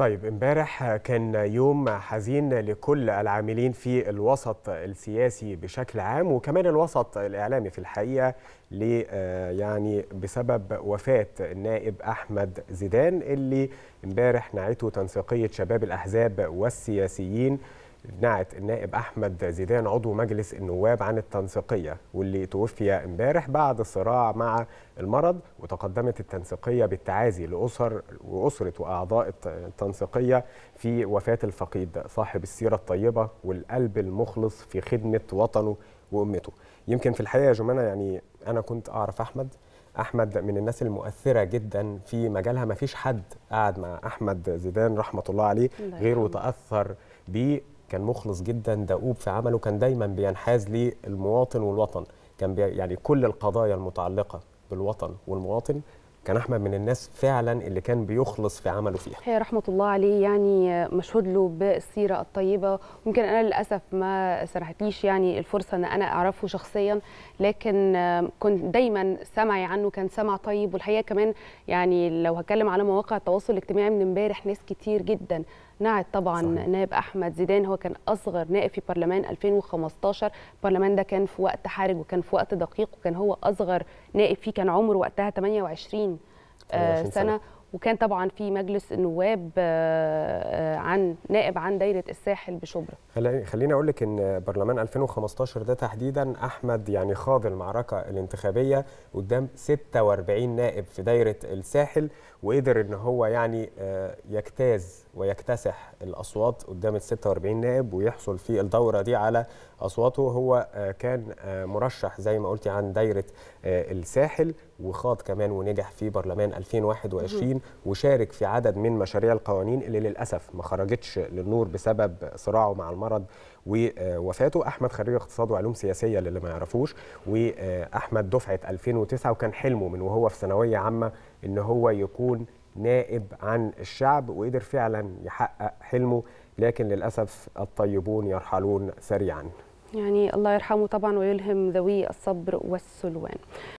طيب امبارح كان يوم حزين لكل العاملين في الوسط السياسي بشكل عام وكمان الوسط الاعلامي في الحقيقه ل آه، يعني بسبب وفاه النائب احمد زيدان اللي امبارح نعته تنسيقيه شباب الاحزاب والسياسيين نعت النائب احمد زيدان عضو مجلس النواب عن التنسيقيه واللي توفي امبارح بعد صراع مع المرض وتقدمت التنسيقيه بالتعازي لاسر واسره واعضاء التنسيقيه في وفاه الفقيد صاحب السيره الطيبه والقلب المخلص في خدمه وطنه وامته يمكن في الحقيقه يا جمانه يعني انا كنت اعرف احمد احمد من الناس المؤثره جدا في مجالها ما فيش حد قعد مع احمد زيدان رحمه الله عليه غير وتاثر بيه كان مخلص جدا دؤوب في عمله كان دايما بينحاز للمواطن والوطن كان يعني كل القضايا المتعلقه بالوطن والمواطن كان احمد من الناس فعلا اللي كان بيخلص في عمله فيها هي رحمه الله عليه يعني مشهود له بالسيره الطيبه ممكن انا للاسف ما سرحتليش يعني الفرصه ان انا اعرفه شخصيا لكن كنت دايما سمعي عنه كان سمع طيب والحقيقه كمان يعني لو هتكلم على مواقع التواصل الاجتماعي من امبارح ناس كتير جدا نعت طبعا نائب احمد زيدان هو كان اصغر نائب في برلمان 2015 البرلمان ده كان في وقت حرج وكان في وقت دقيق وكان هو اصغر نائب فيه كان عمره وقتها 28 آه، سنه وكان طبعا في مجلس النواب آه، آه، عن نائب عن دايره الساحل بشبرا خليني اقول لك ان برلمان 2015 ده تحديدا احمد يعني خاض المعركه الانتخابيه قدام 46 نائب في دايره الساحل وقدر ان هو يعني آه، يجتاز ويكتسح الاصوات قدام ال 46 نائب ويحصل في الدوره دي على اصواته هو كان مرشح زي ما قلتي عن دايره الساحل وخاض كمان ونجح في برلمان 2021 وشارك في عدد من مشاريع القوانين اللي للأسف ما خرجتش للنور بسبب صراعه مع المرض ووفاته أحمد خريج اقتصاد وعلوم سياسية للي ما يعرفوش وأحمد دفعة 2009 وكان حلمه من وهو في ثانوية عامة إن هو يكون نائب عن الشعب وقدر فعلا يحقق حلمه لكن للأسف الطيبون يرحلون سريعا يعني الله يرحمه طبعا ويلهم ذوي الصبر والسلوان